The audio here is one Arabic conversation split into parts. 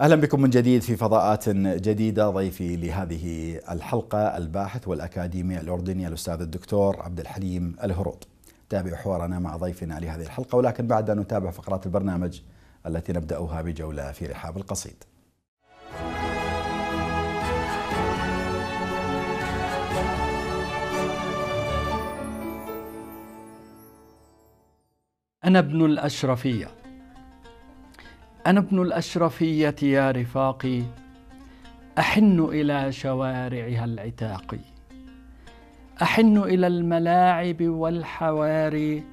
اهلا بكم من جديد في فضاءات جديده ضيفي لهذه الحلقه الباحث والاكاديمي الاردني الاستاذ الدكتور عبد الحليم الهروط. تابعوا حوارنا مع ضيفنا لهذه الحلقه ولكن بعد ان نتابع فقرات البرنامج التي نبداها بجوله في رحاب القصيد. انا ابن الاشرفيه أنا ابن الأشرفية يا رفاقي أحن إلى شوارعها العتاق أحن إلى الملاعب والحواري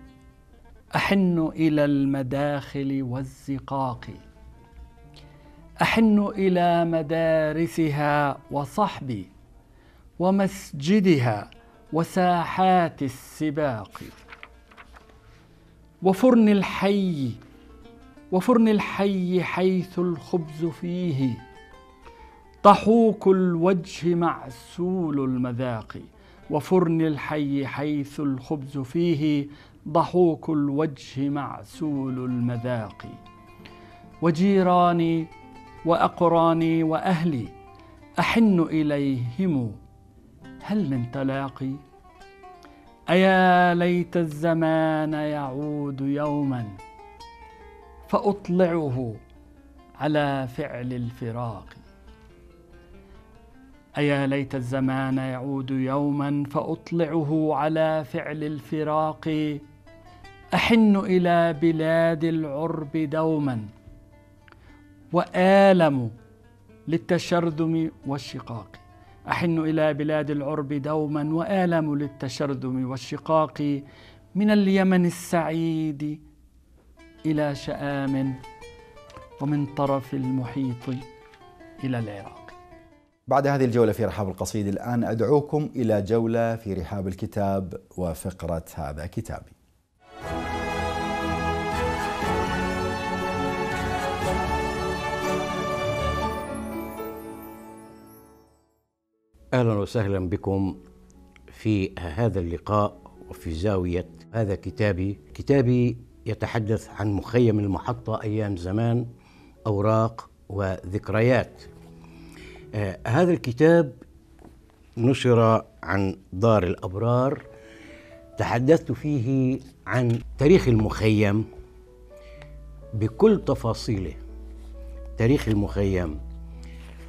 أحن إلى المداخل والزقاق أحن إلى مدارسها وصحبي ومسجدها وساحات السباق وفرن الحي وفرن الحي حيث الخبز فيه طحوك الوجه معسول المذاق وفرن الحي حيث الخبز فيه ضحوك الوجه معسول المذاق وجيراني واقراني واهلي احن اليهم هل من تلاقي ايا ليت الزمان يعود يوما فأطلعه على فعل الفراق أيا ليت الزمان يعود يوما فأطلعه على فعل الفراق أحن إلى بلاد العرب دوما وآلم للتشرذم والشقاق أحن إلى بلاد العرب دوما وآلم للتشرذم والشقاق من اليمن السعيد إلى شآم ومن طرف المحيط إلى العراق بعد هذه الجولة في رحاب القصيد الآن أدعوكم إلى جولة في رحاب الكتاب وفقرة هذا كتابي اهلا وسهلا بكم في هذا اللقاء وفي زاويه هذا كتابي كتابي يتحدث عن مخيم المحطة أيام زمان أوراق وذكريات آه هذا الكتاب نشر عن دار الأبرار تحدثت فيه عن تاريخ المخيم بكل تفاصيله تاريخ المخيم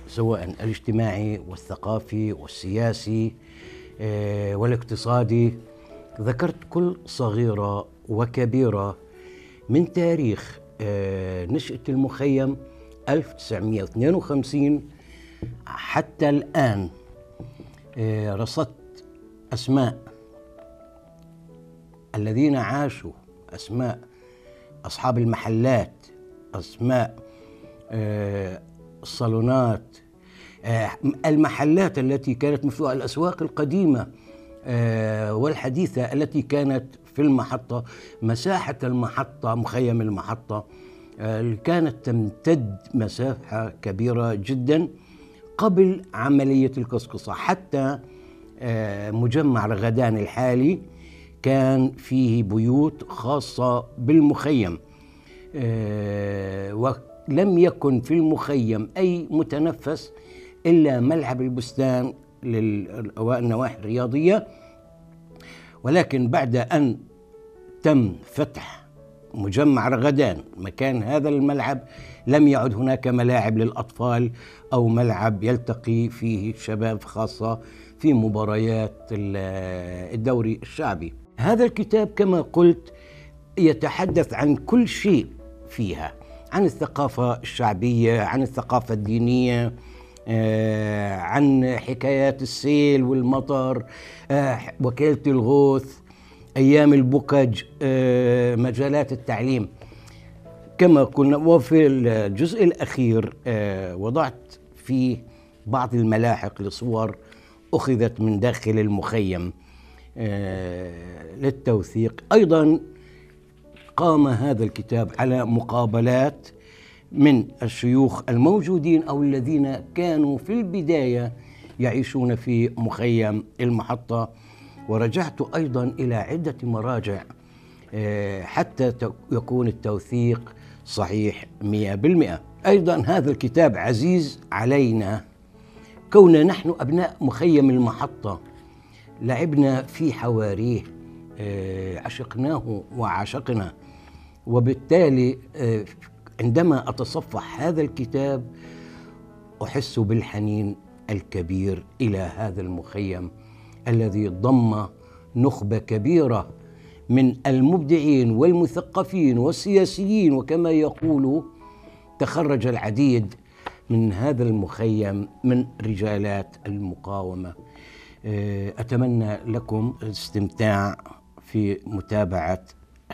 سواء الاجتماعي والثقافي والسياسي آه، والاقتصادي ذكرت كل صغيرة وكبيرة من تاريخ آه، نشأة المخيم 1952 حتى الآن آه، رصدت أسماء الذين عاشوا أسماء أصحاب المحلات أسماء آه، الصالونات المحلات التي كانت مفتوحة الأسواق القديمة والحديثة التي كانت في المحطة مساحة المحطة مخيم المحطة آه، كانت تمتد مساحة كبيرة جدا قبل عملية القصقصة حتى آه، مجمع الغدان الحالي كان فيه بيوت خاصة بالمخيم آه، ولم يكن في المخيم أي متنفس إلا ملعب البستان للنواحي الرياضية ولكن بعد أن تم فتح مجمع رغدان مكان هذا الملعب لم يعد هناك ملاعب للأطفال أو ملعب يلتقي فيه الشباب خاصة في مباريات الدوري الشعبي هذا الكتاب كما قلت يتحدث عن كل شيء فيها عن الثقافة الشعبية عن الثقافة الدينية آه، عن حكايات السيل والمطر آه، وكالة الغوث أيام البكج آه، مجالات التعليم كما قلنا وفي الجزء الأخير وضعت فيه بعض الملاحق لصور أخذت من داخل المخيم للتوثيق أيضا قام هذا الكتاب على مقابلات من الشيوخ الموجودين او الذين كانوا في البدايه يعيشون في مخيم المحطه ورجعت ايضا الى عده مراجع آه، حتى يكون التوثيق صحيح 100% ايضا هذا الكتاب عزيز علينا كوننا نحن ابناء مخيم المحطه لعبنا في حواريه آه، عشقناه وعشقنا وبالتالي آه، عندما اتصفح هذا الكتاب احس بالحنين الكبير الى هذا المخيم الذي ضم نخبه كبيره من المبدعين والمثقفين والسياسيين وكما يقولوا تخرج العديد من هذا المخيم من رجالات المقاومه آه، اتمنى لكم الاستمتاع في متابعه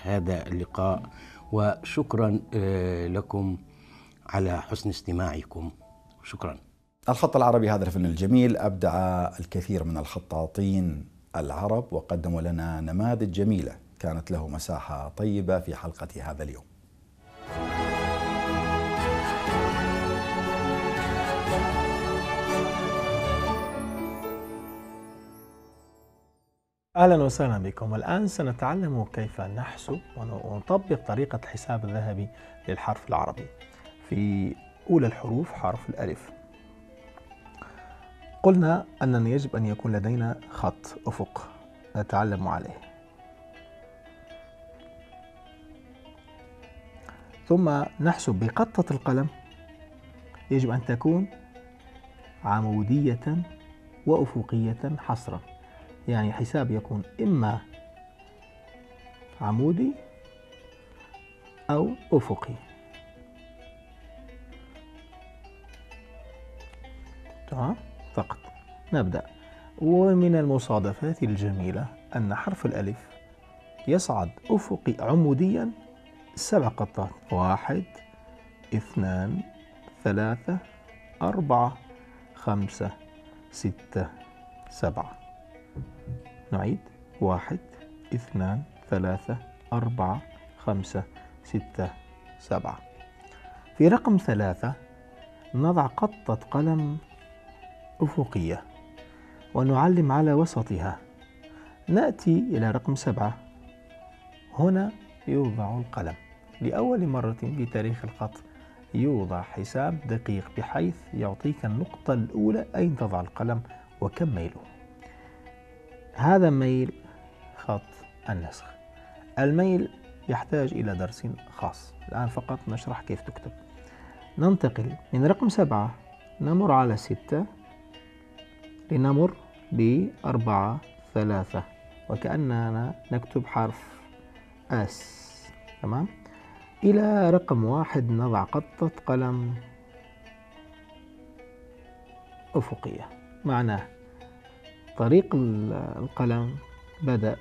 هذا اللقاء وشكرا آه، لكم على حسن استماعكم شكرا الخط العربي هذا الفن الجميل أبدع الكثير من الخطاطين العرب وقدموا لنا نماذج جميلة كانت له مساحة طيبة في حلقة هذا اليوم أهلا وسهلا بكم الآن سنتعلم كيف نحسب ونطبق طريقة الحساب الذهبي للحرف العربي في أولى الحروف حرف الألف قلنا أننا يجب أن يكون لدينا خط أفق نتعلم عليه ثم نحسب بقطة القلم يجب أن تكون عمودية وأفقية حصراً يعني حساب يكون إما عمودي أو أفقي تمام فقط نبدأ ومن المصادفات الجميلة أن حرف الألف يصعد أفقي عموديا سبع قطات واحد اثنان ثلاثة أربعة خمسة ستة سبعة نعيد واحد اثنان ثلاثة أربعة خمسة ستة سبعة في رقم ثلاثة نضع قطة قلم أفقية ونعلم على وسطها نأتي إلى رقم سبعة هنا يوضع القلم لأول مرة في تاريخ الخط يوضع حساب دقيق بحيث يعطيك النقطة الأولى أين تضع القلم وكم ميله هذا ميل خط النسخ الميل يحتاج إلى درس خاص الآن فقط نشرح كيف تكتب ننتقل من رقم سبعة نمر على ستة لنمر بأربعة ثلاثة وكأننا نكتب حرف أس تمام إلى رقم واحد نضع قطة قلم أفقية معناه طريق القلم بدأ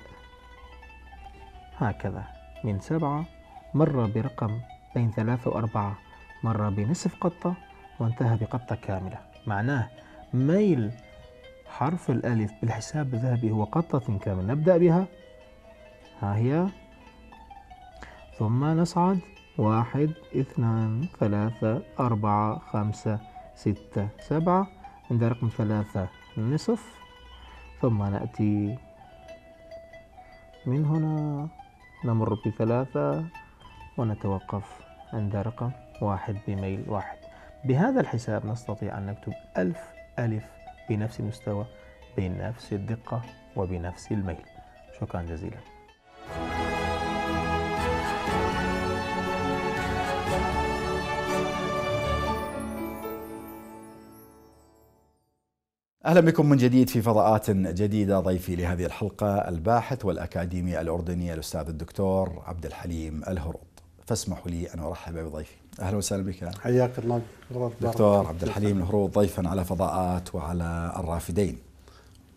هكذا من سبعة مر برقم بين ثلاثة وأربعة مر بنصف قطة وانتهى بقطة كاملة معناه ميل حرف الألف بالحساب الذهبي هو قطة كاملة نبدأ بها ها هي ثم نصعد واحد اثنان ثلاثة أربعة خمسة ستة سبعة عند رقم ثلاثة نصف ثم نأتي من هنا نمر بثلاثة ونتوقف عند رقم واحد بميل واحد بهذا الحساب نستطيع أن نكتب ألف ألف بنفس المستوى بنفس الدقة وبنفس الميل شكرا جزيلا اهلا بكم من جديد في فضاءات جديده ضيفي لهذه الحلقه الباحث والاكاديمي الاردني الاستاذ الدكتور عبد الحليم الهروب فاسمحوا لي ان ارحب بضيفي اهلا وسهلا بك حياك الله دكتور عبد الحليم الهروب ضيفا على فضاءات وعلى الرافدين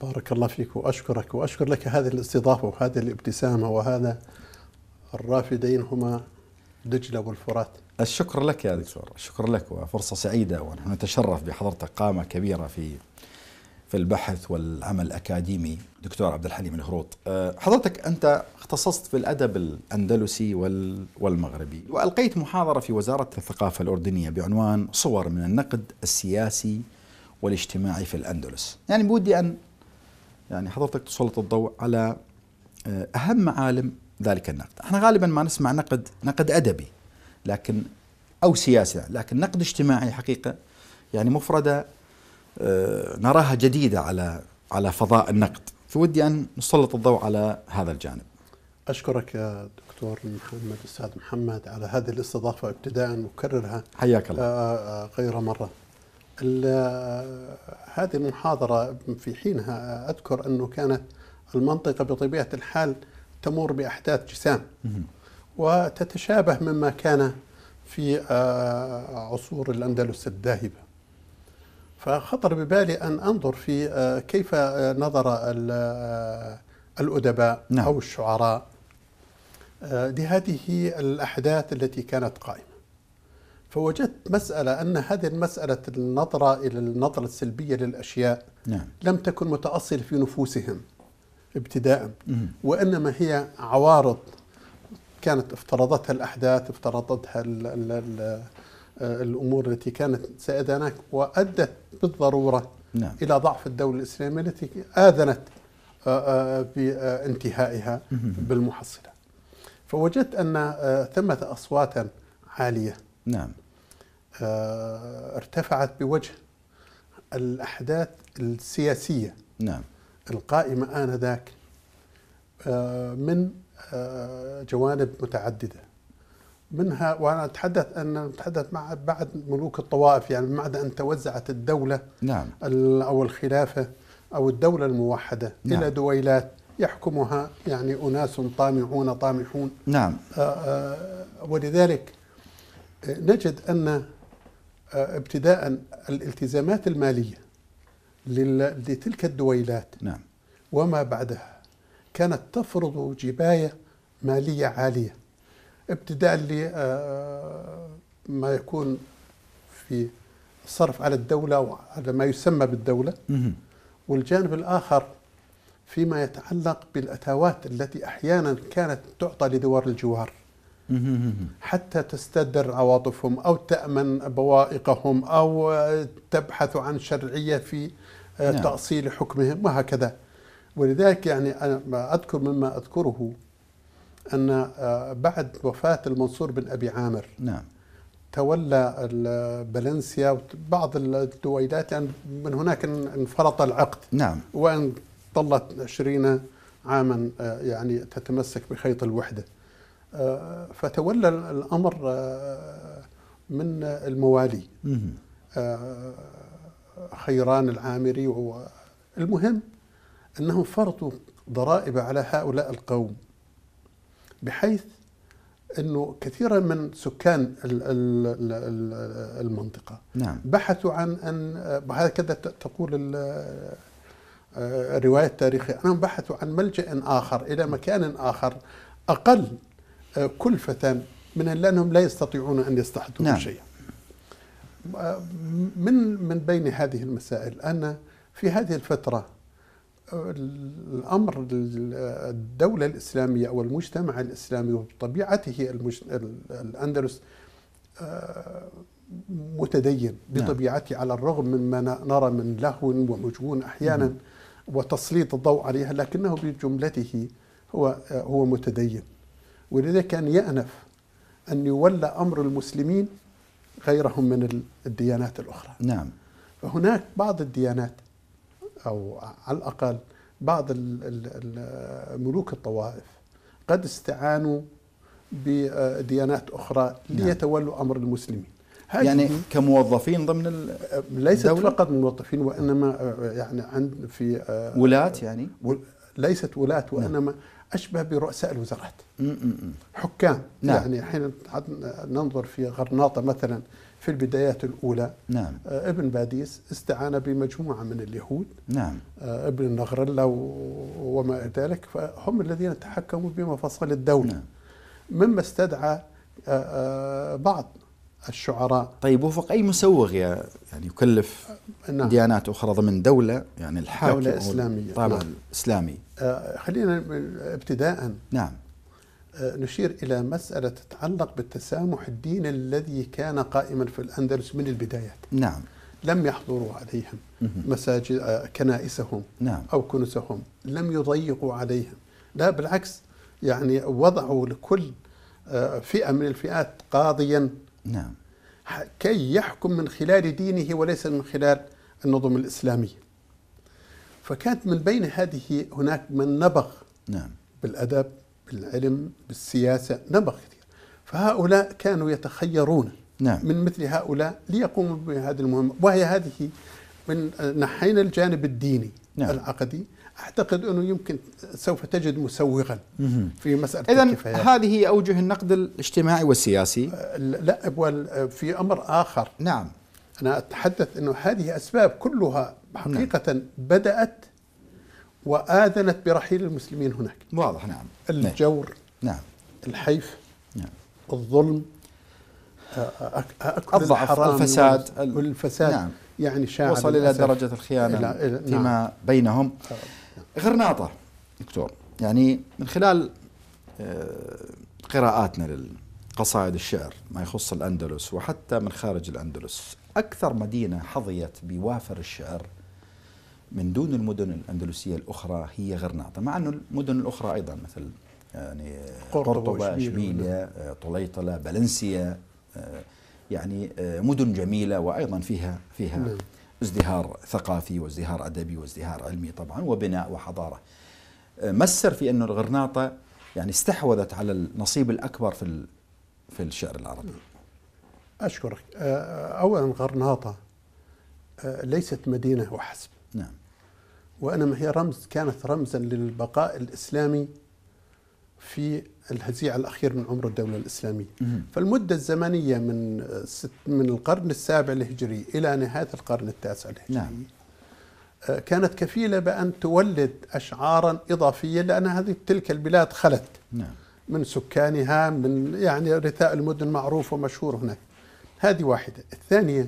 بارك الله فيك واشكرك واشكر لك هذه الاستضافه وهذه الابتسامه وهذا الرافدين هما دجله والفرات الشكر لك يا دكتور الشكر لك وفرصه سعيده ونحن نتشرف بحضرتك قامه كبيره في في البحث والعمل الأكاديمي دكتور عبد الحليم الهروط آه، حضرتك أنت اختصصت في الأدب الأندلسي والمغربي وألقيت محاضرة في وزارة الثقافة الأردنية بعنوان صور من النقد السياسي والاجتماعي في الأندلس يعني بودي أن يعني حضرتك تسلط الضوء على آه، أهم معالم ذلك النقد احنا غالبا ما نسمع نقد نقد أدبي لكن أو سياسي لكن نقد اجتماعي حقيقة يعني مفردة آه، نراها جديده على على فضاء النقد فودي ان نسلط الضوء على هذا الجانب. اشكرك يا دكتور محمد استاذ محمد على هذه الاستضافه ابتداء وكررها حياك الله آه، آه، غير مره. هذه المحاضره في حينها اذكر انه كانت المنطقه بطبيعه الحال تمر باحداث جسام وتتشابه مما كان في عصور الاندلس الذاهبه فخطر ببالي أن أنظر في آه، كيف آه، نظر آه، الأدباء نعم. أو الشعراء لهذه الأحداث التي كانت قائمة فوجدت مسألة أن هذه المسألة النظرة إلى النظرة السلبية للأشياء نعم. لم تكن متأصلة في نفوسهم ابتداء مم. وإنما هي عوارض كانت افترضتها الأحداث افترضتها الـ الـ الـ آه، الامور التي كانت سائده هناك وادت بالضروره نعم. الى ضعف الدوله الاسلاميه التي اذنت آه، آه، بانتهائها بالمحصله. فوجدت ان ثمه اصواتا عاليه نعم ارتفعت بوجه الاحداث السياسيه نعم القائمه انذاك من جوانب متعدده منها وانا اتحدث ان نتحدث مع بعد ملوك الطوائف يعني بعد ان توزعت الدوله نعم. او الخلافه او الدوله الموحده نعم. الى دويلات يحكمها يعني اناس طامعون طامحون نعم آه، آه، ولذلك آه، نجد ان ابتداء الالتزامات الماليه لتلك الدويلات نعم وما بعدها كانت تفرض جبايه ماليه عاليه ابتداء لما آه، آه، يكون في الصرف على الدولة وعلى ما يسمى بالدولة والجانب الآخر فيما يتعلق بالأتاوات التي أحيانا كانت تعطى لدوار الجوار حتى تستدر عواطفهم أو تأمن بوائقهم أو آه، تبحث عن شرعية في نعم. تأصيل حكمهم وهكذا ولذلك يعني أنا ما أذكر مما أذكره أن آه، بعد وفاة المنصور بن أبي عامر نعم تولى بلنسيا وبعض الدويلات لأن يعني من هناك انفرط العقد نعم وأن ظلت عشرين عاما آه، يعني تتمسك بخيط الوحدة آه، فتولى الأمر من الموالي خيران العامري المهم أنهم فرضوا ضرائب على هؤلاء القوم بحيث انه كثيرا من سكان المنطقه نعم. بحثوا عن ان هكذا تقول آه، الروايه التاريخيه انهم بحثوا عن ملجا اخر الى مكان اخر اقل آه، كلفه من لانهم لا يستطيعون ان يستحضروا نعم. شيئا آه، من من بين هذه المسائل ان في هذه الفتره الامر الدوله الاسلاميه او المجتمع الاسلامي وبطبيعته المجت... الاندلس آه، متدين نعم. بطبيعته على الرغم مما نرى من لهو ومجون احيانا وتسليط الضوء عليها لكنه بجملته هو آه، هو متدين ولذلك كان يأنف ان يولى امر المسلمين غيرهم من الديانات الاخرى. نعم. فهناك بعض الديانات أو على الأقل بعض ملوك الطوائف قد استعانوا بديانات أخرى نعم. ليتولوا أمر المسلمين يعني كموظفين ضمن الدولة؟ ليست فقط موظفين وإنما آه، يعني عند في آه، ولاة يعني؟ ليست ولاة نعم. وإنما أشبه برؤساء الوزارات حكام نعم. يعني حين ننظر في غرناطة مثلا في البدايات الأولى نعم. آه، ابن باديس استعان بمجموعة من اليهود نعم. آه، ابن النغرلة وما إلى ذلك فهم الذين تحكموا بمفاصل الدولة نعم. مما استدعى آه، بعض الشعراء طيب وفق أي مسوغ يا يعني يكلف نعم. ديانات أخرى ضمن دولة يعني الحاكم دولة إسلامية طبعا نعم. إسلامي خلينا ابتداء نعم نشير إلى مسألة تتعلق بالتسامح الديني الذي كان قائما في الأندلس من البدايات نعم لم يحضروا عليهم مساجد آه، كنائسهم نعم. أو كنسهم لم يضيقوا عليهم لا بالعكس يعني وضعوا لكل آه، فئة من الفئات قاضيا نعم كي يحكم من خلال دينه وليس من خلال النظم الإسلامية فكانت من بين هذه هناك من نبغ نعم بالأدب بالعلم بالسياسة نبغ كثير فهؤلاء كانوا يتخيرون نعم. من مثل هؤلاء ليقوموا بهذه المهمة وهي هذه من نحينا الجانب الديني نعم. العقدي اعتقد انه يمكن سوف تجد مسوغا في مساله اذا هذه هي اوجه النقد الاجتماعي والسياسي أه، لا في امر اخر نعم انا اتحدث انه هذه اسباب كلها نعم. حقيقه نعم. بدات وآذنت برحيل المسلمين هناك واضح نعم الجور نعم, نعم. الحيف نعم الظلم الضعف الفساد الفساد نعم يعني شاعر وصل إلى درجة الخيانة نعم. فيما نعم بينهم غرناطة دكتور يعني من خلال قراءاتنا للقصائد الشعر ما يخص الأندلس وحتى من خارج الأندلس أكثر مدينة حظيت بوافر الشعر من دون المدن الأندلسية الأخرى هي غرناطة مع أنه المدن الأخرى أيضا مثل يعني قرطبة إشبيلية طليطلة بلنسيا آه، يعني آه، مدن جميلة وأيضا فيها فيها نعم. ازدهار ثقافي وازدهار أدبي وازدهار علمي طبعا وبناء وحضارة آه، ما السر في انه الغرناطة يعني استحوذت على النصيب الأكبر في في الشعر العربي أشكرك أولا غرناطة ليست مدينة وحسب نعم وانما هي رمز كانت رمزا للبقاء الاسلامي في الهزيع الاخير من عمر الدوله الاسلاميه فالمده الزمنيه من من القرن السابع الهجري الى نهايه القرن التاسع الهجري نعم. آه، كانت كفيله بان تولد اشعارا اضافيه لان هذه تلك البلاد خلت نعم. من سكانها من يعني رثاء المدن معروف ومشهور هناك هذه واحده الثانيه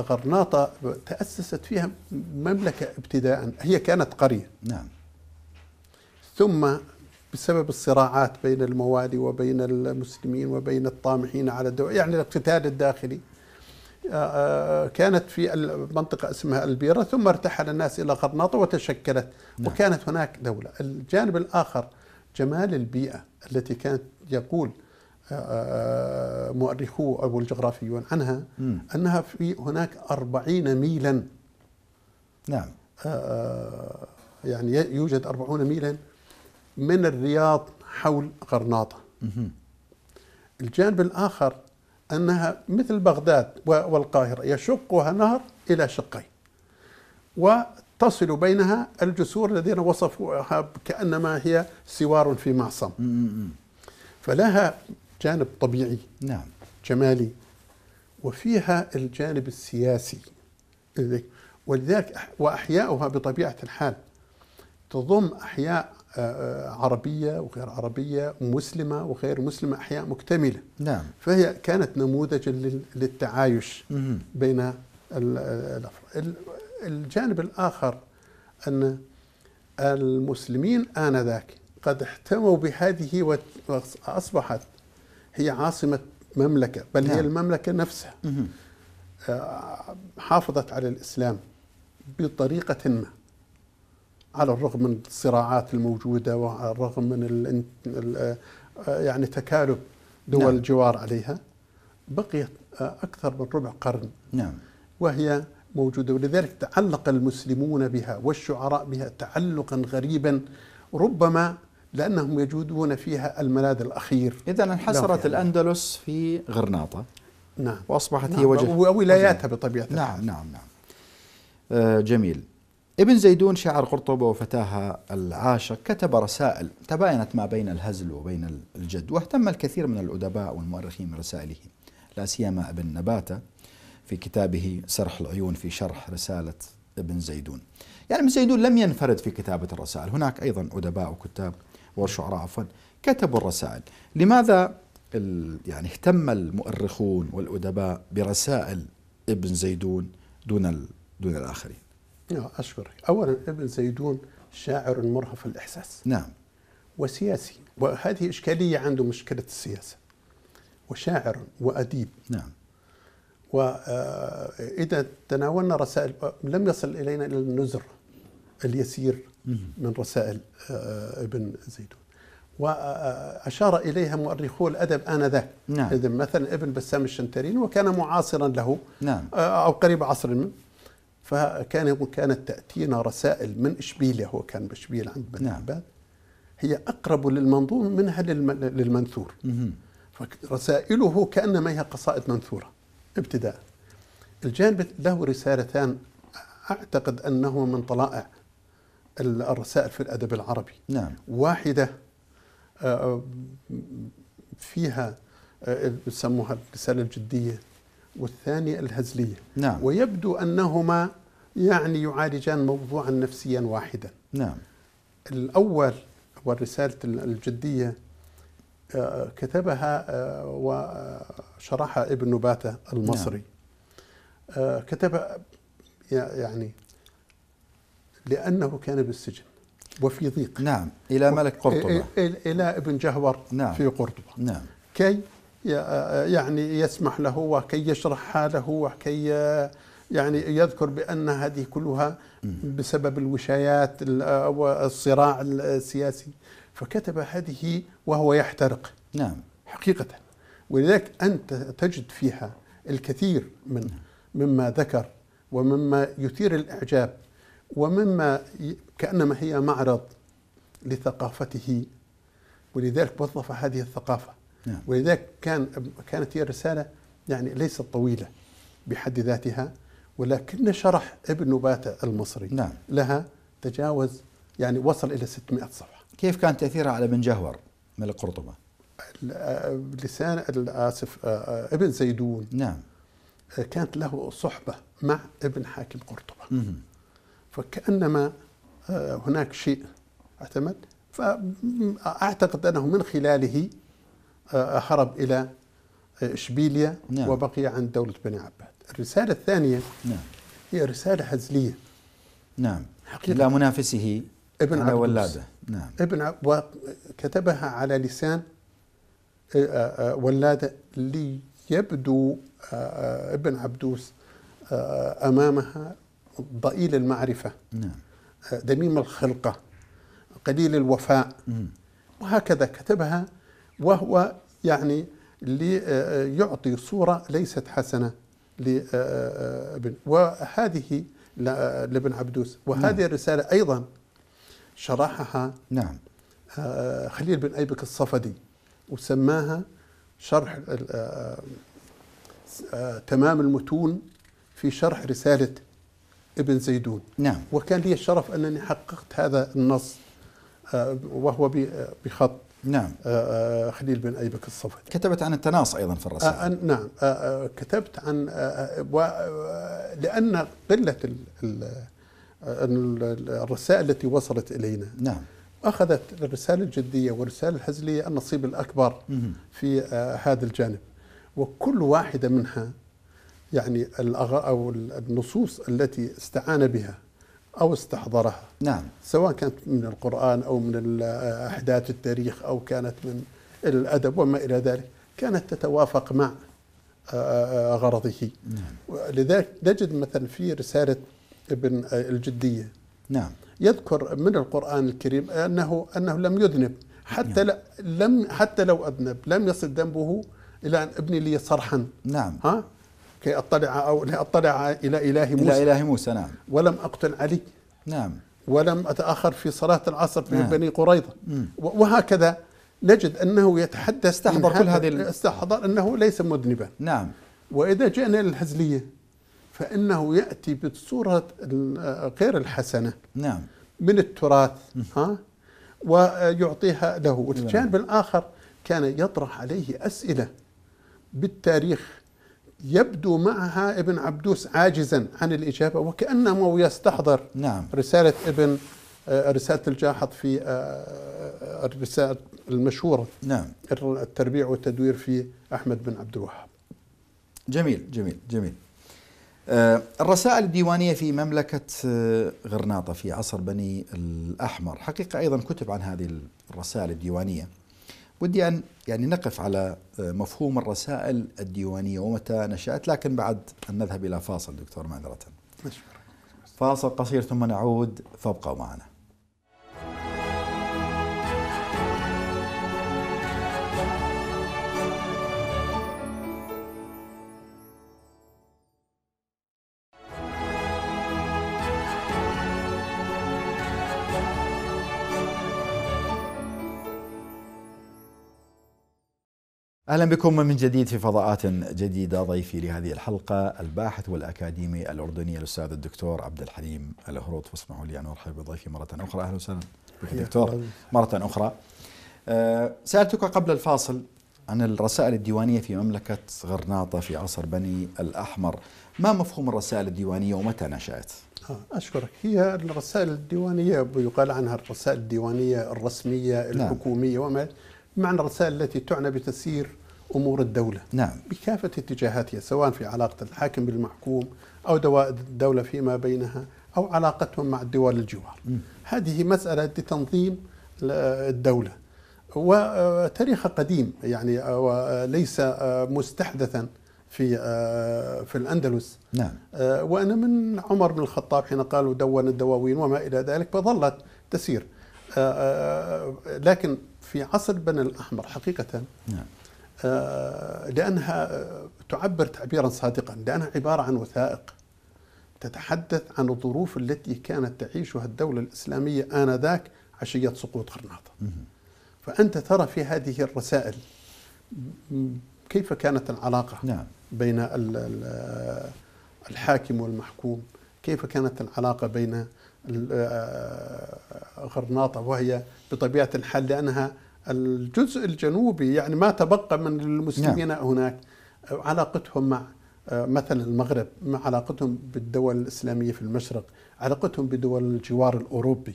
غرناطة تأسست فيها مملكة ابتداء هي كانت قرية نعم ثم بسبب الصراعات بين الموالي وبين المسلمين وبين الطامحين على الدولة يعني الاقتتال الداخلي آه، آه، كانت في المنطقة اسمها البيرة ثم ارتحل الناس إلى غرناطة وتشكلت نعم. وكانت هناك دولة الجانب الآخر جمال البيئة التي كانت يقول مؤرخو أو الجغرافيون عنها أنها في هناك أربعين ميلا نعم آه، آه، يعني يوجد أربعون ميلا من الرياض حول غرناطة الجانب الآخر أنها مثل بغداد والقاهرة يشقها نهر إلى شقين وتصل بينها الجسور الذين وصفوها كأنما هي سوار في معصم فلها جانب طبيعي نعم جمالي وفيها الجانب السياسي ولذلك وأحياؤها بطبيعة الحال تضم أحياء آه، آه، عربية وغير عربية مسلمة وغير مسلمة أحياء مكتملة نعم فهي كانت نموذجا للتعايش بين الأفراد الجانب الآخر أن المسلمين آنذاك قد احتموا بهذه وأصبحت هي عاصمة مملكة بل نعم. هي المملكة نفسها مه. آه، حافظت على الإسلام بطريقة ما على الرغم من الصراعات الموجودة وعلى الرغم من الـ آه، يعني تكالب دول نعم. الجوار عليها بقيت آه، أكثر من ربع قرن نعم. وهي موجودة ولذلك تعلق المسلمون بها والشعراء بها تعلقا غريبا ربما لأنهم يجودون فيها الملاذ الأخير إذا انحسرت الأندلس في غرناطة نعم وأصبحت نعم هي وجه ولاياتها بطبيعة نعم الحال نعم نعم آه جميل ابن زيدون شاعر قرطبة وفتاها العاشق كتب رسائل تباينت ما بين الهزل وبين الجد واهتم الكثير من الأدباء والمؤرخين برسائله لا سيما ابن نباتة في كتابه سرح العيون في شرح رسالة ابن زيدون يعني ابن زيدون لم ينفرد في كتابة الرسائل هناك أيضا أدباء وكتاب والشعراء عفوا كتبوا الرسائل لماذا يعني اهتم المؤرخون والأدباء برسائل ابن زيدون دون دون الآخرين نعم أشكرك أولا ابن زيدون شاعر مرهف الإحساس نعم وسياسي وهذه إشكالية عنده مشكلة السياسة وشاعر وأديب نعم وإذا آه، تناولنا رسائل لم يصل إلينا إلى النزر اليسير من رسائل آه، آه، ابن زيدون وأشار إليها مؤرخو الأدب آنذاك نعم. إذن مثلا ابن بسام الشنترين وكان معاصرا له نعم. آه، أو قريب عصر منه فكان يقول كانت تأتينا رسائل من إشبيلية هو كان بشبيل عند بني نعم. عباد هي أقرب للمنظوم منها للمنثور فرسائله كأنما هي قصائد منثورة ابتداء الجانب له رسالتان أعتقد أنه من طلائع الرسائل في الأدب العربي نعم. واحدة آه، فيها آه، يسموها الرسالة الجدية والثانية الهزلية نعم. ويبدو أنهما يعني يعالجان موضوعا نفسيا واحدا نعم. الأول والرسالة الجدية آه، كتبها وشرحها ابن نباتة المصري نعم. كتب يعني لأنه كان بالسجن وفي ضيق نعم إلى ملك قرطبة إلى ابن جهور نعم في قرطبة نعم كي يعني يسمح له وكي يشرح حاله وكي يعني يذكر بأن هذه كلها بسبب الوشايات والصراع السياسي فكتب هذه وهو يحترق نعم حقيقة ولذلك أنت تجد فيها الكثير من نعم. مما ذكر ومما يثير الإعجاب ومما كأنما هي معرض لثقافته ولذلك وظف هذه الثقافة نعم. ولذلك كان كانت هي الرسالة يعني ليست طويلة بحد ذاتها ولكن شرح ابن نباتة المصري نعم. لها تجاوز يعني وصل إلى 600 صفحة كيف كان تأثيرها على ابن جهور من القرطبة؟ آه، لسان آسف آه، آه، ابن زيدون نعم كانت له صحبة مع ابن حاكم قرطبة مم. فكأنما آه، هناك شيء اعتمد فأعتقد أنه من خلاله آه، هرب إلى آه، إشبيليا نعم. وبقي عند دولة بني عباد الرسالة الثانية نعم. هي رسالة هزلية نعم حقيقة إلى منافسه ابن على ولاده نعم ابن وكتبها على لسان ولاده ليبدو ابن عبدوس امامها ضئيل المعرفة نعم. آه، دميم الخلقة قليل الوفاء مم. وهكذا كتبها وهو يعني ليعطي آه، آه، صورة ليست حسنة لابن وهذه لابن عبدوس وهذه نعم. الرسالة أيضا شرحها نعم خليل بن أيبك الصفدي وسماها شرح تمام المتون في شرح رسالة ابن زيدون نعم وكان لي الشرف أنني حققت هذا النص آه، وهو بخط نعم آه، آه، خليل بن أيبك الصفدي كتبت عن التناص أيضا في الرسائل نعم كتبت عن لأن قلة الرسائل التي وصلت إلينا نعم أخذت الرسالة الجدية والرسالة الحزلية النصيب الأكبر في هذا الجانب وكل واحدة منها يعني أو النصوص التي استعان بها أو استحضرها نعم سواء كانت من القرآن أو من أحداث التاريخ أو كانت من الأدب وما إلى ذلك كانت تتوافق مع غرضه نعم. لذلك نجد مثلا في رسالة ابن الجدية نعم يذكر من القرآن الكريم أنه أنه لم يذنب حتى نعم. لم حتى لو أذنب لم يصل ذنبه إلى أن ابني لي صرحا نعم ها كي أطلع أو لأطلع إلى إله موسى إلى إله موسى نعم ولم أقتل علي نعم ولم أتأخر في صلاة العصر في نعم. بني قريظة وهكذا نجد أنه يتحدث استحضر كل هذه استحضر أنه ليس مذنبا نعم وإذا جئنا للهزلية فإنه يأتي بصورة غير الحسنة نعم من التراث ها ويعطيها له والجانب نعم. الآخر كان يطرح عليه أسئلة بالتاريخ يبدو معها ابن عبدوس عاجزا عن الإجابة وكأنه يستحضر نعم. رسالة ابن آه، رسالة الجاحظ في آه، آه، الرسالة المشهورة نعم التربيع والتدوير في أحمد بن عبد الوهاب جميل جميل جميل الرسائل الديوانية في مملكة غرناطة في عصر بني الأحمر حقيقة أيضا كتب عن هذه الرسائل الديوانية ودي أن يعني نقف على آه، مفهوم الرسائل الديوانية ومتى نشأت لكن بعد أن نذهب إلى فاصل دكتور معذرة فاصل قصير ثم نعود فابقوا معنا اهلا بكم من جديد في فضاءات جديده ضيفي لهذه الحلقه الباحث والاكاديمي الاردني الاستاذ الدكتور عبد الحليم الاهروت واسمحوا لي ان ارحب بضيفي مره اخرى اهلا وسهلا بك دكتور مره اخرى آه، سالتك قبل الفاصل عن الرسائل الديوانيه في مملكه غرناطه في عصر بني الاحمر ما مفهوم الرسائل الديوانيه ومتى نشات؟ آه، أشكرك هي الرسائل الديوانية يقال عنها الرسائل الديوانية الرسمية نعم. الحكومية وما معنى الرسائل التي تعنى بتسيير امور الدوله نعم بكافه اتجاهاتها سواء في علاقه الحاكم بالمحكوم او دوائر الدوله فيما بينها او علاقتهم مع الدول الجوار م. هذه مساله لتنظيم الدوله وتاريخ قديم يعني وليس مستحدثا في في الاندلس نعم وانا من عمر بن الخطاب حين قالوا دون الدواوين وما الى ذلك فظلت تسير لكن في عصر بني الأحمر حقيقة نعم. آه، لأنها تعبر تعبيرا صادقا لأنها عبارة عن وثائق تتحدث عن الظروف التي كانت تعيشها الدولة الإسلامية آنذاك عشية سقوط غرناطة فأنت ترى في هذه الرسائل كيف كانت العلاقة نعم. بين الحاكم والمحكوم كيف كانت العلاقة بين غرناطة وهي بطبيعة الحال لأنها الجزء الجنوبي يعني ما تبقى من المسلمين نعم. هناك علاقتهم مع مثلا المغرب مع علاقتهم بالدول الإسلامية في المشرق علاقتهم بدول الجوار الأوروبي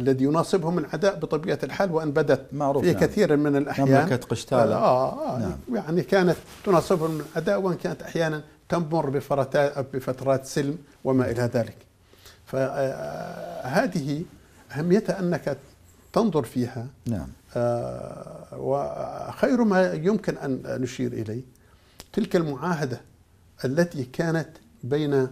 الذي يناصبهم العداء بطبيعة الحال وأن بدت معروف في نعم. كثير من الأحيان مملكة قشتالة آه،, آه, آه نعم. يعني كانت تناصبهم العداء وأن كانت أحيانا تمر بفترات سلم وما إلى ذلك فهذه أهميتها أنك تنظر فيها نعم آه، وخير ما يمكن أن نشير إليه تلك المعاهدة التي كانت بين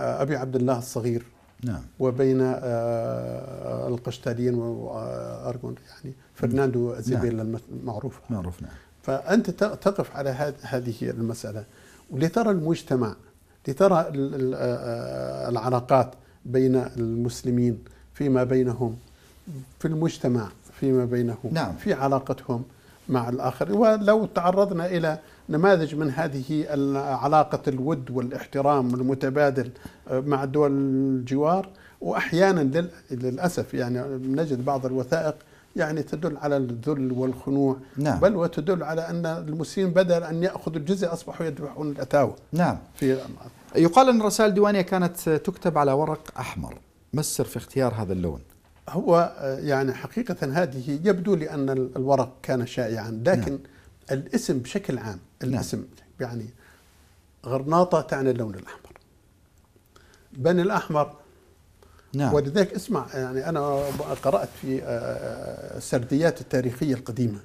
أبي عبد الله الصغير نعم وبين آه، القشتاليين وأرجون آه، يعني فرناندو زيبيلا نعم. المعروف معروف نعم فأنت تقف على هذه المسألة ولترى المجتمع لترى العلاقات بين المسلمين فيما بينهم في المجتمع فيما بينهم نعم. في علاقتهم مع الآخر ولو تعرضنا إلى نماذج من هذه علاقة الود والاحترام المتبادل آه، مع دول الجوار وأحيانا للأسف يعني نجد بعض الوثائق يعني تدل على الذل والخنوع نعم. بل وتدل على أن المسلمين بدل أن يأخذوا الجزء أصبحوا يدفعون الأتاوة نعم في يقال أن الرسائل الديوانية كانت تكتب على ورق أحمر ما السر في اختيار هذا اللون؟ هو آه، يعني حقيقة هذه يبدو لي أن الورق كان شائعا نعم. لكن نعم. الاسم بشكل عام نعم. الاسم نعم. يعني غرناطة تعني اللون الأحمر بني الأحمر نعم. ولذلك اسمع يعني أنا قرأت في آه، آه، السرديات التاريخية القديمة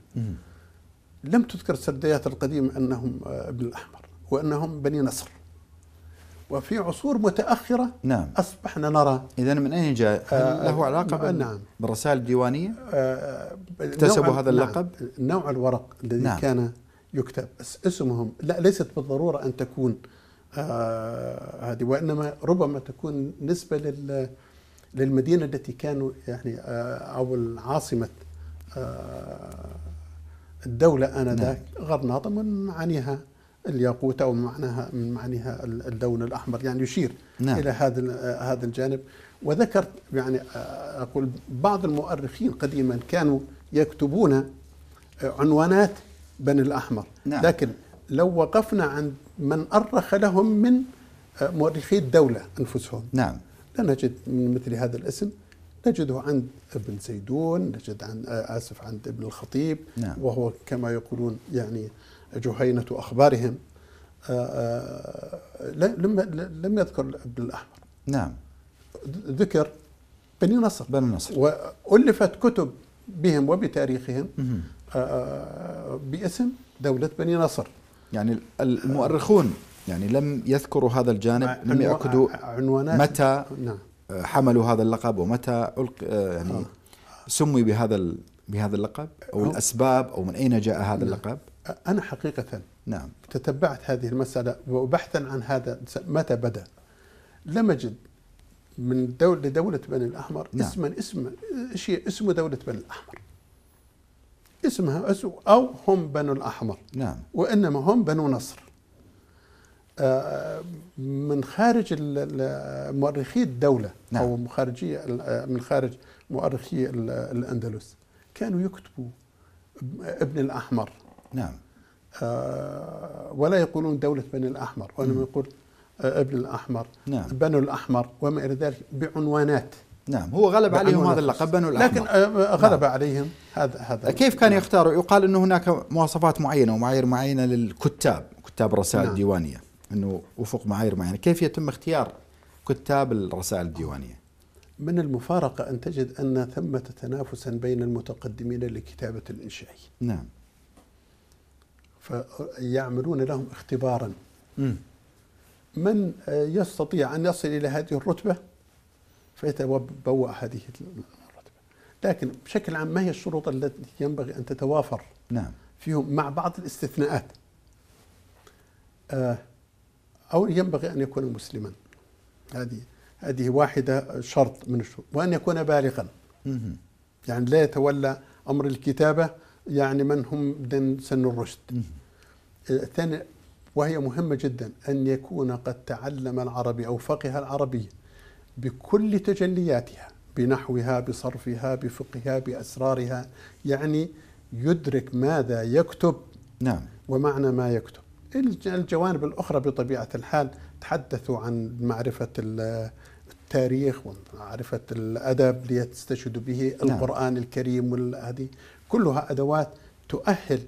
لم تذكر السرديات القديمة أنهم ابن الاحمر وأنهم بني نصر وفي عصور متأخرة نعم أصبحنا نرى إذا من أين جاء؟ آه، له علاقة آه، نعم بالرسائل الديوانية؟ آه، اكتسبوا هذا نعم. اللقب؟ نعم نوع الورق الذي نعم كان يكتب اسمهم لا ليست بالضرورة أن تكون آه هذه وإنما ربما تكون نسبة لل للمدينة التي كانوا يعني آه أو العاصمة آه الدولة آنذاك نعم. غرناطة من عنيها الياقوت او معناها من معناها اللون الاحمر يعني يشير نعم. الى هذا هذا الجانب وذكرت يعني آه، اقول بعض المؤرخين قديما كانوا يكتبون آه، عنوانات بني الاحمر نعم. لكن لو وقفنا عند من ارخ لهم من آه، مؤرخي الدوله انفسهم نعم لنجد من مثل هذا الاسم نجده عند ابن زيدون نجد عند اسف عند ابن الخطيب نعم. وهو كما يقولون يعني جهينة أخبارهم آه، آه، لم لم يذكر ابن الأحمر نعم ذكر بني نصر بني نصر وألفت كتب بهم وبتاريخهم آه، باسم دولة بني نصر يعني المؤرخون يعني لم يذكروا هذا الجانب لم يأكدوا متى نعم. حملوا هذا اللقب ومتى ألق يعني سمي بهذا بهذا اللقب أو, الأسباب أو من أين جاء هذا نعم. اللقب أنا حقيقة نعم تتبعت هذه المسألة وبحثا عن هذا متى بدأ لم أجد من دولة لدولة بني الأحمر نعم. اسما اسم شيء اسمه دولة بني الأحمر اسمها اسم أو هم بنو الأحمر نعم وإنما هم بنو نصر آه، من خارج مؤرخي الدولة نعم. أو خارجية آه، من خارج مؤرخي آه، الأندلس كانوا يكتبوا ابن الأحمر نعم آه، ولا يقولون دولة بني الأحمر وإنما يقول آه، ابن الأحمر نعم. بنو الأحمر وما إلى ذلك بعنوانات نعم هو غلب عليهم هذا اللقب بنو الأحمر لكن آه، نعم. غلب نعم. عليهم هذا هذا كيف كان نعم. يختاروا يقال أنه هناك مواصفات معينة ومعايير معينة للكتاب كتاب الرسائل نعم. الديوانية أنه وفق معايير معينة كيف يتم اختيار كتاب الرسائل الديوانية من المفارقة أن تجد أن ثمة تنافسا بين المتقدمين لكتابة الإنشائي نعم فيعملون لهم اختبارا من يستطيع أن يصل إلى هذه الرتبة فيتبوأ هذه الرتبة لكن بشكل عام ما هي الشروط التي ينبغي أن تتوافر نعم. فيهم مع بعض الاستثناءات آه، أو ينبغي أن يكون مسلما هذه هذه واحدة شرط من الشروط وأن يكون بالغا يعني لا يتولى أمر الكتابة يعني من هم ضمن سن الرشد الثاني وهي مهمة جدا أن يكون قد تعلم العربي أو فقه العربي بكل تجلياتها بنحوها بصرفها بفقهها بأسرارها يعني يدرك ماذا يكتب نعم ومعنى ما يكتب الجوانب الأخرى بطبيعة الحال تحدثوا عن معرفة التاريخ ومعرفة الأدب ليستشهدوا به نعم. القرآن الكريم هذه كلها أدوات تؤهل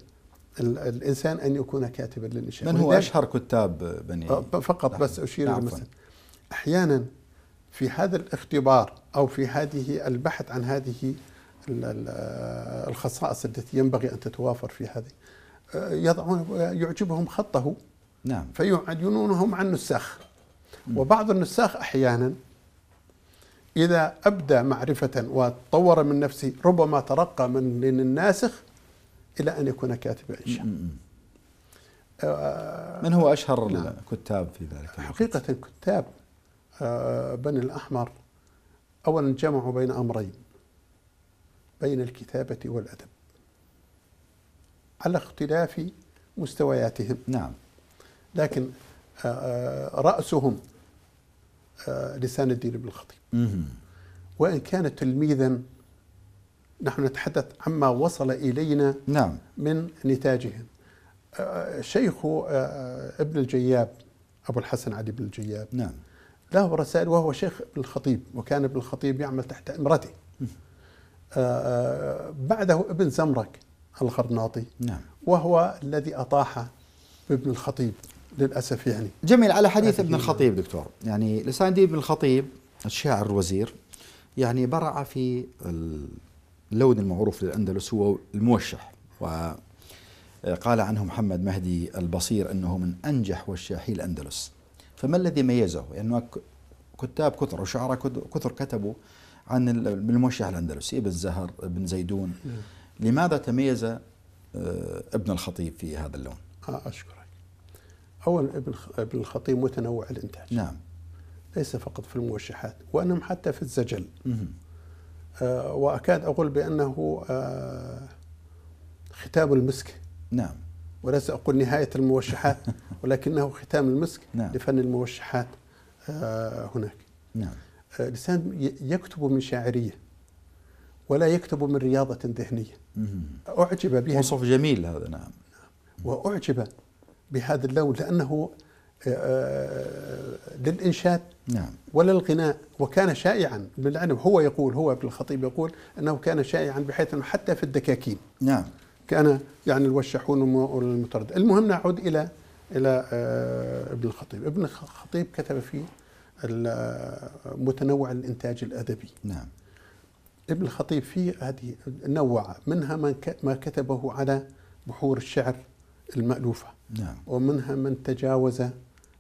الإنسان أن يكون كاتبا للإنشاء من هو أشهر كتاب بني أه، فقط بس أشير إلى مثلا أحيانا في هذا الاختبار أو في هذه البحث عن هذه الخصائص التي ينبغي أن تتوافر في هذه أه، يضعون يعجبهم خطه نعم فيعينونهم عن النساخ وبعض النساخ أحيانا إذا أبدى معرفة وطور من نفسه ربما ترقى من الناسخ إلى أن يكون كاتب إنشاء آه، من هو أشهر نعم. الكتاب في ذلك حقيقة الكتاب آه، بني الأحمر أولا جمعوا بين أمرين بين الكتابة والأدب على اختلاف مستوياتهم نعم لكن آه، رأسهم آه، لسان الدين ابن الخطيب وإن كان تلميذا نحن نتحدث عما وصل إلينا نعم. من نتاجهم آه، شيخ آه، ابن الجياب أبو الحسن علي بن الجياب نعم. له رسائل وهو شيخ ابن الخطيب وكان ابن الخطيب يعمل تحت امرته بعده ابن زمرك الخرناطي نعم. وهو الذي أطاح بابن الخطيب للاسف يعني جميل على حديث ابن الخطيب دكتور يعني لسان ابن الخطيب الشاعر الوزير يعني برع في اللون المعروف للاندلس هو الموشح وقال عنه محمد مهدي البصير انه من انجح وشاحي الاندلس فما الذي ميزه؟ لانه يعني كتاب كثر وشعراء كثر كتبوا عن الموشح الاندلسي ابن زهر ابن زيدون نعم. لماذا تميز آه، ابن الخطيب في هذا اللون؟ آه، اشكر اولا ابن الخطيب متنوع الانتاج نعم ليس فقط في الموشحات وانما حتى في الزجل آه واكاد اقول بانه آه ختام المسك نعم وليس اقول نهايه الموشحات ولكنه ختام المسك نعم. لفن الموشحات آه هناك نعم آه لسان يكتب من شاعريه ولا يكتب من رياضه ذهنيه اعجب بها وصف جميل هذا نعم واعجب بهذا اللون لأنه آه، آه، للإنشاد نعم. وللغناء وكان شائعا للعلم هو يقول هو ابن الخطيب يقول أنه كان شائعا بحيث أنه حتى في الدكاكين نعم كان يعني الوشحون والمطرد المهم نعود إلى إلى آه، ابن الخطيب ابن الخطيب كتب في متنوع الإنتاج الأدبي نعم ابن الخطيب في هذه نوع منها ما كتبه على بحور الشعر المألوفة نعم. ومنها من تجاوز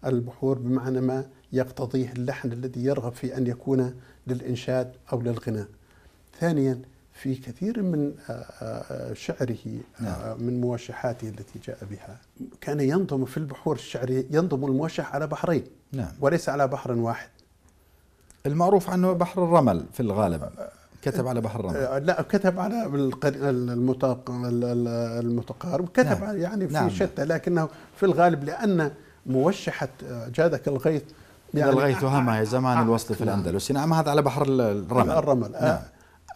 البحور بمعنى ما يقتضيه اللحن الذي يرغب في أن يكون للإنشاد أو للغناء ثانيا في كثير من آه، آه، شعره آه، نعم. من موشحاته التي جاء بها كان ينظم في البحور الشعرية ينظم الموشح على بحرين نعم. وليس على بحر واحد المعروف عنه بحر الرمل في الغالب كتب على بحر الرمل آه، لا كتب على المتقارب كتب نعم. يعني في نعم. شتى لكنه في الغالب لأن موشحة آه، جادك الغيث يعني الغيثها يا زمان آه، الوسط في نعم. الأندلس نعم هذا على بحر الرمل الرمل نعم.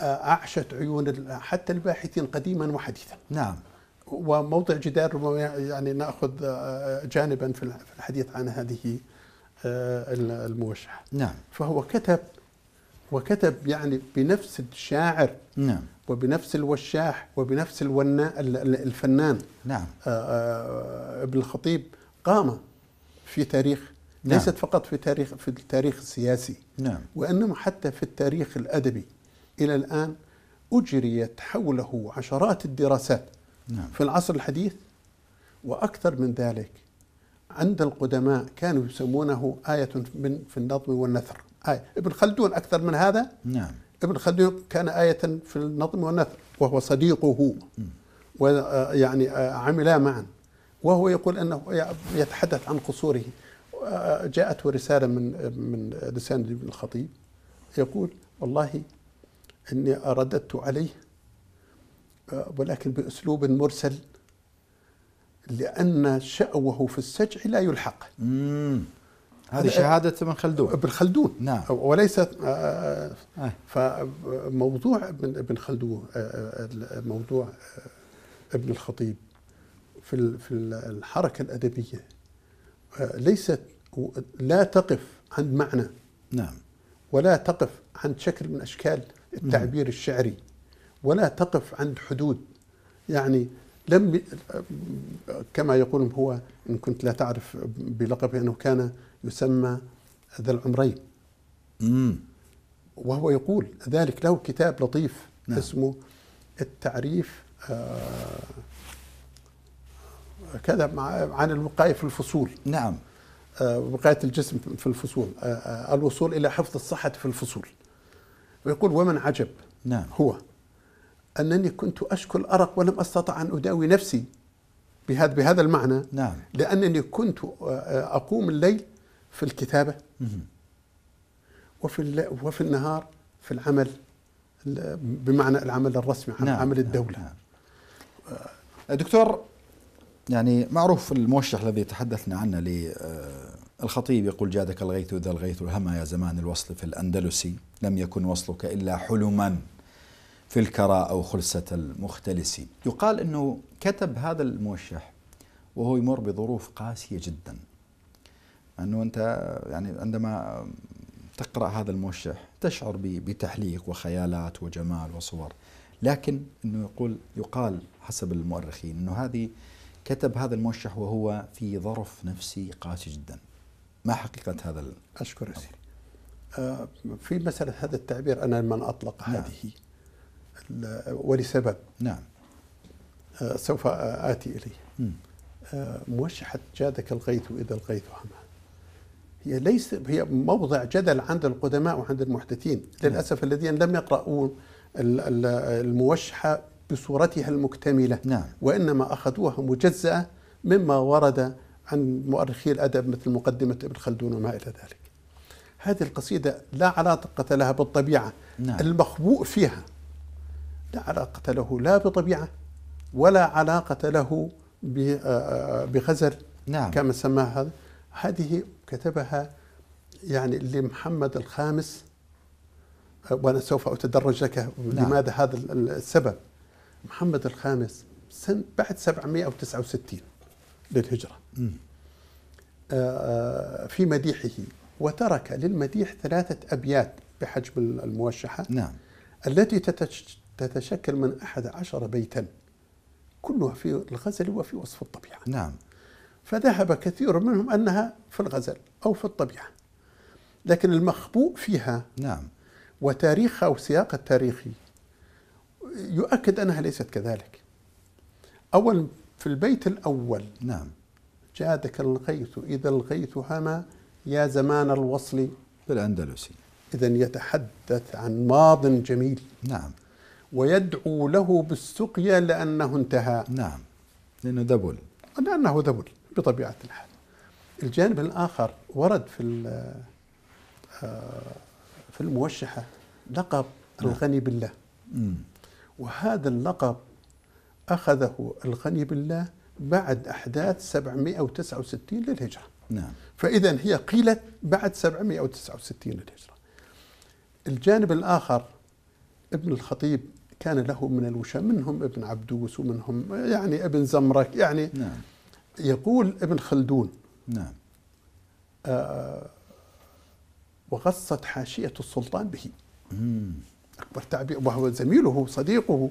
أعشت عيون حتى الباحثين قديما وحديثا نعم وموضع جدار يعني ناخذ جانبا في الحديث عن هذه الموشحه نعم فهو كتب وكتب يعني بنفس الشاعر نعم وبنفس الوشاح وبنفس الونا الفنان نعم آه، آه، ابن الخطيب قام في تاريخ نعم. ليست فقط في تاريخ في التاريخ السياسي نعم وانما حتى في التاريخ الادبي الى الان اجريت حوله عشرات الدراسات نعم. في العصر الحديث واكثر من ذلك عند القدماء كانوا يسمونه آية من في النظم والنثر آية ابن خلدون أكثر من هذا نعم ابن خلدون كان آية في النظم والنثر وهو صديقه ويعني آه، آه، عملا معا وهو يقول أنه يتحدث عن قصوره آه، جاءته رسالة من من لسان ابن الخطيب يقول والله إني رددت عليه ولكن بأسلوب مرسل لأن شأوه في السجع لا يلحق هذه شهادة ابن خلدون ابن خلدون نعم وليست آه، آه، آه. فموضوع ابن ابن خلدون موضوع ابن الخطيب في في الحركة الأدبية ليست لا تقف عند معنى نعم ولا تقف عند شكل من أشكال التعبير نعم. الشعري ولا تقف عند حدود يعني لم كما يقول هو ان كنت لا تعرف بلقبه انه كان يسمى ذا العمرين مم. وهو يقول ذلك له كتاب لطيف نعم. اسمه التعريف آه كذا عن الوقاية في الفصول نعم آه وقاية الجسم في الفصول آه،, آه الوصول إلى حفظ الصحة في الفصول ويقول ومن عجب نعم هو أنني كنت أشكو الأرق ولم أستطع أن أداوي نفسي بهذا بهذا المعنى نعم لأنني كنت آه، آه، أقوم الليل في الكتابة وفي وفي النهار في العمل بمعنى العمل الرسمي نعم عمل نعم، الدولة نعم. نعم. دكتور يعني معروف الموشح الذي تحدثنا عنه للخطيب آه، يقول جادك الغيث ذا الغيث الهمى يا زمان الوصل في الأندلسي لم يكن وصلك إلا حلما في الكرى أو خلسة المختلس يقال أنه كتب هذا الموشح وهو يمر بظروف قاسية جدا انه انت يعني عندما تقرا هذا الموشح تشعر بتحليق وخيالات وجمال وصور لكن انه يقول يقال حسب المؤرخين انه هذه كتب هذا الموشح وهو في ظرف نفسي قاسي جدا ما حقيقه هذا اشكر آه في مساله هذا التعبير انا من اطلق نعم. هذه ولسبب نعم آه سوف آتي إليه آه موشحة جادك الغيث إذا الغيث همام هي ليس هي موضع جدل عند القدماء وعند المحدثين نعم. للأسف الذين لم يقرأوا الموشحة بصورتها المكتملة نعم. وإنما أخذوها مجزأة مما ورد عن مؤرخي الأدب مثل مقدمة ابن خلدون وما إلى ذلك هذه القصيدة لا علاقة لها بالطبيعة نعم. المخبوء فيها لا علاقة له لا بطبيعة ولا علاقة له آه، آه، بغزل نعم. كما سماها هذه كتبها يعني لمحمد الخامس أه، وأنا سوف أتدرج لك نعم. لماذا هذا السبب محمد الخامس سن بعد 769 للهجرة أه، أه، في مديحه وترك للمديح ثلاثة أبيات بحجم الموشحة نعم. التي تتشكل من أحد عشر بيتا كلها في الغزل وفي وصف الطبيعة نعم فذهب كثير منهم أنها في الغزل أو في الطبيعة لكن المخبوء فيها نعم وتاريخها وسياقها التاريخي يؤكد أنها ليست كذلك أول في البيت الأول نعم جادك الغيث إذا الغيث هما يا زمان الوصل بالأندلسي إذا يتحدث عن ماض جميل نعم ويدعو له بالسقيا لأنه انتهى نعم لأنه ذبل لأنه ذبل بطبيعة الحال الجانب الآخر ورد في آه، في الموشحة لقب نعم. الغني بالله وهذا اللقب أخذه الغني بالله بعد أحداث 769 للهجرة نعم. فإذا هي قيلت بعد 769 للهجرة الجانب الآخر ابن الخطيب كان له من الوشاة منهم ابن عبدوس ومنهم يعني ابن زمرك يعني نعم. يقول ابن خلدون نعم آه وغصت حاشية السلطان به مم. أكبر تعبير وهو زميله صديقه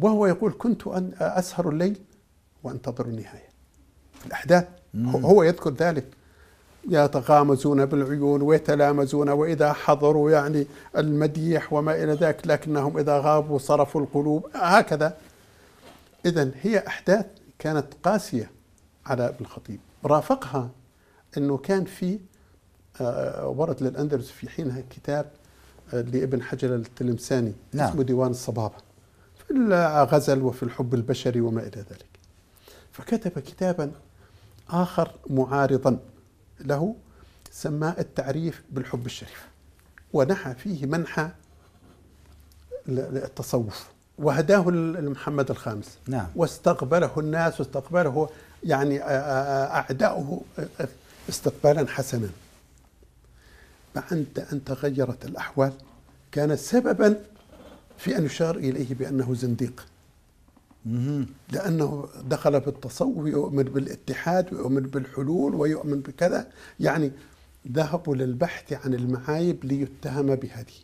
وهو يقول كنت أن أسهر الليل وأنتظر النهاية في الأحداث مم. هو يذكر ذلك يتغامزون بالعيون ويتلامزون وإذا حضروا يعني المديح وما إلى ذلك لكنهم إذا غابوا صرفوا القلوب هكذا إذا هي أحداث كانت قاسية على ابن الخطيب رافقها أنه كان في آه، ورد للأندلس في حينها كتاب آه، لابن حجر التلمساني نعم. اسمه ديوان الصبابة في الغزل وفي الحب البشري وما إلى ذلك فكتب كتابا آخر معارضا له سماه التعريف بالحب الشريف ونحى فيه منحى التصوف وهداه لمحمد الخامس نعم. واستقبله الناس واستقبله يعني أعداؤه استقبالا حسنا فأنت أن تغيرت الأحوال كان سببا في أن يشار إليه بأنه زنديق لأنه دخل بالتصوف يؤمن بالاتحاد ويؤمن بالحلول ويؤمن بكذا يعني ذهبوا للبحث عن المعايب ليتهم بهذه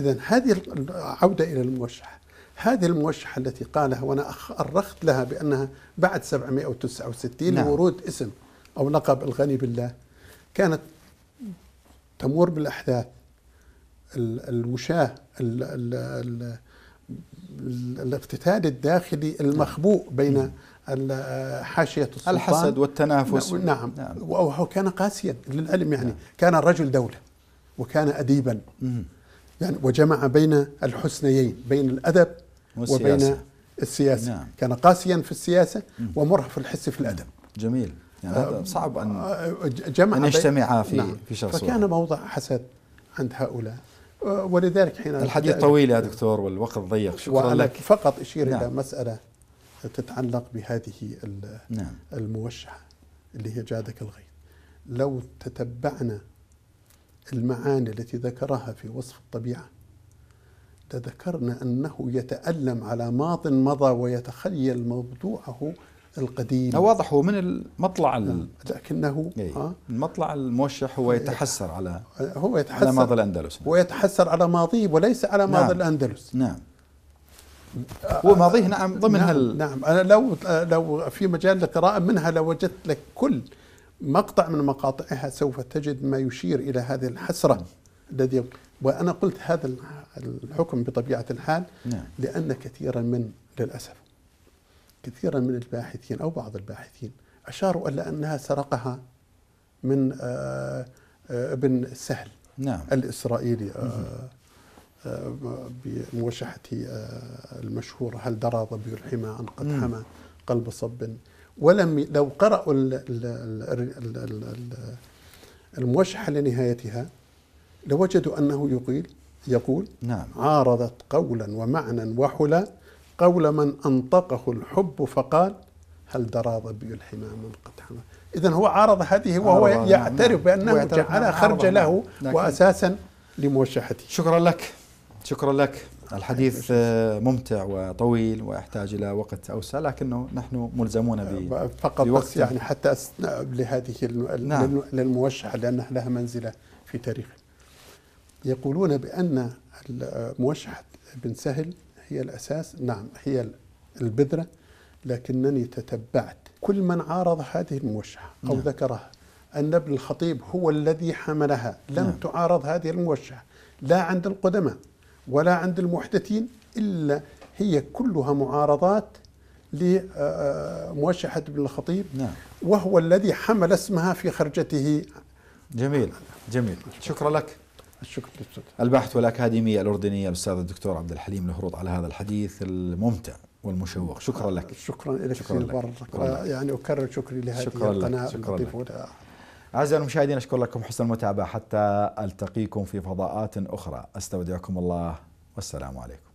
إذا هذه العودة إلى الموشح هذه الموشحة التي قالها وأنا أرخت لها بأنها بعد 769 نعم. ورود اسم أو لقب الغني بالله كانت تمر بالأحداث المشاه الاقتتال الداخلي المخبوء نعم. بين حاشية السلطان الحسد والتنافس نعم, نعم. نعم. وهو كان قاسيا للعلم يعني نعم. كان رجل دولة وكان أديبا يعني وجمع بين الحسنيين بين الأدب والسياسة. وبين السياسة نعم. كان قاسيا في السياسة ومرهف في الحس في الأدب جميل يعني هذا صعب أن أه، جمع أن يجتمعا في نعم. في شخص فكان موضع حسد عند هؤلاء أه، ولذلك حين الحديث أه، طويل يا دكتور والوقت ضيق شكرا لك فقط أشير نعم. إلى مسألة تتعلق بهذه نعم. الموشحة اللي هي جادك الغيث لو تتبعنا المعاني التي ذكرها في وصف الطبيعة تذكرنا أنه يتألم على ماض مضى ويتخيل موضوعه القديم واضح هو من المطلع لكنه إيه، آه المطلع الموشح هو إيه، يتحسر على هو يتحسر على ماضي الأندلس نعم. ويتحسر على ماضيه وليس على ماضي نعم. الأندلس نعم آه، هو ماضيه نعم ضمن نعم, هال... نعم أنا لو لو في مجال لقراءة منها لوجدت لك كل مقطع من مقاطعها سوف تجد ما يشير إلى هذه الحسرة نعم. الذي وأنا قلت هذا الحكم بطبيعة الحال نعم. لأن كثيرا من للأسف كثيرا من الباحثين أو بعض الباحثين أشاروا إلى أنها سرقها من آه، آه، ابن السهل نعم. الإسرائيلي آه، بموشحته المشهورة هل درى ظبي الحمى أن قد حمى قلب صب ولم لو قرأوا الموشحة لنهايتها لوجدوا أنه يقيل يقول نعم عارضت قولا ومعنى وحلا قول من أنطقه الحب فقال هل درى ظبي الحمام قد حمى إذا هو عارض هذه وهو عارض نعم. يعترف بأنه على خرج له نعم. وأساسا لموشحته شكرا لك شكرا لك الحديث ممتع وطويل ويحتاج الى وقت اوسع لكنه نحن ملزمون ب فقط بس يعني حتى لهذه نعم. للموشحه لانها لها منزله في تاريخنا يقولون بأن موشحة بن سهل هي الأساس نعم هي البذرة لكنني تتبعت كل من عارض هذه الموشحة أو نعم. ذكرها أن ابن الخطيب هو الذي حملها لم نعم. تعارض هذه الموشحة لا عند القدماء ولا عند المحدثين إلا هي كلها معارضات لموشحة آه، آه، ابن الخطيب نعم. وهو الذي حمل اسمها في خرجته جميل جميل شكرا لك الشكر للأستاذ الباحث والأكاديمية الأردنية الأستاذ الدكتور عبد الحليم الهروط على هذا الحديث الممتع والمشوق شكرا لك شكرا لك شكرا لك, يعني أكرر شكري لهذه شكرا القناة شكرا لك. أعزائي المشاهدين أشكر لكم حسن المتابعة حتى ألتقيكم في فضاءات أخرى أستودعكم الله والسلام عليكم